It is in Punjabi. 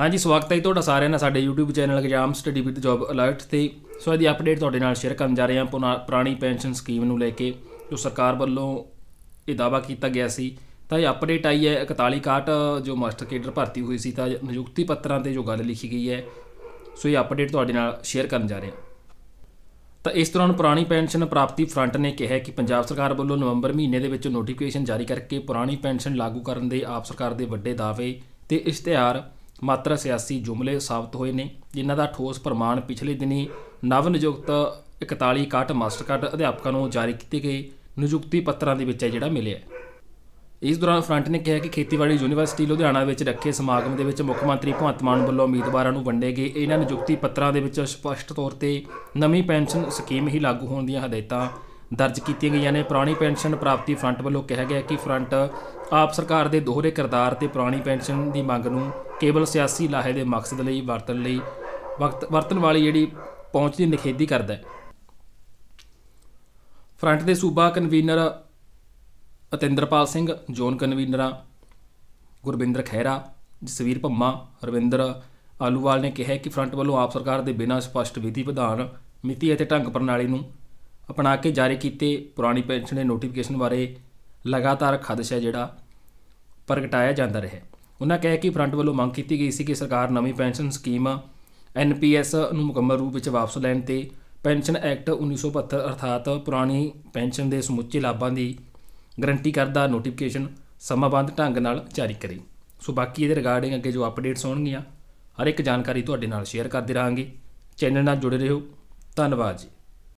ਹਾਂਜੀ ਸਵਾਗਤ ਹੈ ਤੁਹਾਡਾ ਸਾਰਿਆਂ ਦਾ ਸਾਡੇ YouTube channel exam study with job alert ਤੇ ਸੋ ਇਹਦੀ ਅਪਡੇਟ ਤੁਹਾਡੇ ਨਾਲ ਸ਼ੇਅਰ ਕਰਨ ਜਾ ਰਹੇ ਹਾਂ ਪੁਰਾਣੀ ਪੈਨਸ਼ਨ ਸਕੀਮ ਨੂੰ ਲੈ ਕੇ ਜੋ ਸਰਕਾਰ ਵੱਲੋਂ ਇਹ ਦਾਵਾ ਕੀਤਾ ਗਿਆ ਸੀ ਤਾਂ ਇਹ ਅਪਡੇਟ ਆਈ ਹੈ 4161 ਜੋ ਮਾਸਟਰ ਕੇਡਰ ਭਰਤੀ ਹੋਈ ਸੀ ਤਾਂ ਨਿਯੁਕਤੀ ਪੱਤਰਾਂ ਤੇ ਜੋ ਗੱਲ ਲਿਖੀ ਗਈ ਹੈ ਸੋ ਇਹ ਅਪਡੇਟ ਤੁਹਾਡੇ ਨਾਲ ਸ਼ੇਅਰ ਕਰਨ ਜਾ ਰਹੇ ਹਾਂ ਤਾਂ ਇਸ ਤਰ੍ਹਾਂ ਪੁਰਾਣੀ ਪੈਨਸ਼ਨ ਪ੍ਰਾਪਤੀ ਫਰੰਟ ਨੇ ਕਿਹਾ ਕਿ ਪੰਜਾਬ ਸਰਕਾਰ ਵੱਲੋਂ ਨਵੰਬਰ ਮਹੀਨੇ ਦੇ ਵਿੱਚ ਨੋਟੀਫਿਕੇਸ਼ਨ ਜਾਰੀ ਕਰਕੇ ਪੁਰਾਣੀ ਪੈਨਸ਼ਨ ਲਾਗੂ ਕਰਨ ਦੇ ਆਪ ਸਰਕਾਰ ਦੇ ਵੱਡੇ ਦਾਅਵੇ ਤੇ ਇਸ਼ਤਿਹਾਰ ਮਾਤਰ ਸਿਆਸੀ ਜੁਮਲੇ ਸਾਬਤ ਹੋਏ ਨੇ ਜਿਨ੍ਹਾਂ ਦਾ ਠੋਸ ਪ੍ਰਮਾਣ ਪਿਛਲੇ ਦਿਨੀ ਨਵ ਨਿਯੁਕਤ ਕਾਟ ਮਾਸਟਰ ਕਾਟ ਅਧਿਆਪਕਾਂ ਨੂੰ ਜਾਰੀ ਕੀਤੇ ਗਏ ਨਿਯੁਕਤੀ ਪੱਤਰਾਂ ਦੇ ਵਿੱਚ ਹੈ ਜਿਹੜਾ ਮਿਲਿਆ ਇਸ ਦੌਰਾਨ ਫਰੰਟ ਨੇ ਕਿਹਾ ਕਿ ਖੇਤੀਬਾੜੀ ਯੂਨੀਵਰਸਿਟੀ ਲੁਧਿਆਣਾ ਵਿੱਚ ਰੱਖੇ ਸਮਾਗਮ ਦੇ ਵਿੱਚ ਮੁੱਖ ਮੰਤਰੀ ਭਗਵੰਤ ਮਾਨ ਵੱਲੋਂ ਉਮੀਦਵਾਰਾਂ ਨੂੰ ਵੰਡੇ ਗਏ ਇਹਨਾਂ ਨਿਯੁਕਤੀ ਪੱਤਰਾਂ ਦੇ ਵਿੱਚ ਸਪਸ਼ਟ ਤੌਰ ਤੇ ਨਵੀਂ ਪੈਨਸ਼ਨ ਸਕੀਮ ਹੀ ਲਾਗੂ ਹੋਣ ਦੀਆਂ ਹਦਾਇਤਾਂ ਦਰਜ ਕੀਤੀਆਂ ਗਈਆਂ ਨੇ ਪੁਰਾਣੀ ਪੈਨਸ਼ਨ ਪ੍ਰਾਪਤੀ ਫਰੰਟ ਵੱਲੋਂ ਕਿਹਾ ਗਿਆ ਕਿ ਫਰੰਟ ਆਪ ਸਰਕਾਰ ਦੇ ਦੋਹਰੇ ਕਿਰਦਾਰ ਤੇ ਪੁਰਾਣੀ ਪੈਨਸ਼ਨ ਦੀ ਮੰਗ ਨੂੰ ਕੇਵਲ ਸਿਆਸੀ ਲਾਹੇ ਦੇ ਮਕਸਦ ਲਈ ਵਰਤਣ ਲਈ ਵਕਤ ਵਰਤਣ ਵਾਲੀ ਜਿਹੜੀ ਪਹੁੰਚ ਦੀ ਨਿਖੇਧੀ ਕਰਦਾ ਹੈ ਫਰੰਟ ਦੇ ਸੂਬਾ ਕਨਵੀਨਰ ਅਤਿੰਦਰਪਾਲ ਸਿੰਘ ਜ਼ੋਨ ਕਨਵੀਨਰਾਂ ਗੁਰਬਿੰਦਰ ਖਹਿਰਾ ਜਸਵੀਰ ਭੰਮਾ ਰਵਿੰਦਰ ਆਲੂਵਾਲ ਨੇ ਕਿਹਾ ਕਿ ਫਰੰਟ ਵੱਲੋਂ ਆਪ ਸਰਕਾਰ ਦੇ ਬਿਨਾਂ ਸਪਸ਼ਟ ਵਿਧੀ ਵਿਧਾਨ ਮਿਤੀ ਅਤੇ ਢੰਗ ਪ੍ਰਣਾਲੀ ਨੂੰ ਅਪਣਾ ਕੇ ਜਾਰੀ ਕੀਤੇ ਪੁਰਾਣੀ ਪੈਨਸ਼ਨ ਦੇ ਨੋਟੀਫਿਕੇਸ਼ਨ ਬਾਰੇ ਲਗਾਤਾਰ ਖਦਸ਼ਾ ਜਿਹੜਾ ਪ੍ਰਗਟਾਇਆ ਜਾਂਦਾ ਰਿਹਾ ਉਹਨਾਂ ਕਹਿ ਕਿ ਫਰੰਟ ਵੱਲੋਂ ਮੰਗ ਕੀਤੀ ਗਈ ਸੀ ਕਿ ਸਰਕਾਰ ਨਵੀਂ ਪੈਨਸ਼ਨ ਸਕੀਮ ਐਨਪੀਐਸ ਨੂੰ ਮੁਕੰਮਲ ਰੂਪ ਵਿੱਚ ਵਾਪਸ ਲੈਣ ਤੇ ਪੈਨਸ਼ਨ ਐਕਟ 1972 ਅਰਥਾਤ ਪੁਰਾਣੀ ਪੈਨਸ਼ਨ ਦੇ ਸਮੁੱਚੇ ਲਾਭਾਂ ਦੀ ਗਰੰਟੀ ਕਰਦਾ ਨੋਟੀਫਿਕੇਸ਼ਨ ਸਮਾਬੰਧ ਢੰਗ ਨਾਲ ਜਾਰੀ ਕਰੇ ਸੋ ਬਾਕੀ ਇਹਦੇ ਰਿਗਾਰਡਿੰਗ ਅੱਗੇ ਜੋ ਅਪਡੇਟਸ ਹੋਣਗੀਆਂ ਹਰ ਇੱਕ ਜਾਣਕਾਰੀ ਤੁਹਾਡੇ ਨਾਲ ਸ਼ੇਅਰ ਕਰਦੇ ਰਹਾਂਗੇ ਚੈਨਲ ਨਾਲ ਜੁੜੇ ਰਹੋ ਧੰਨਵਾਦ ਜੀ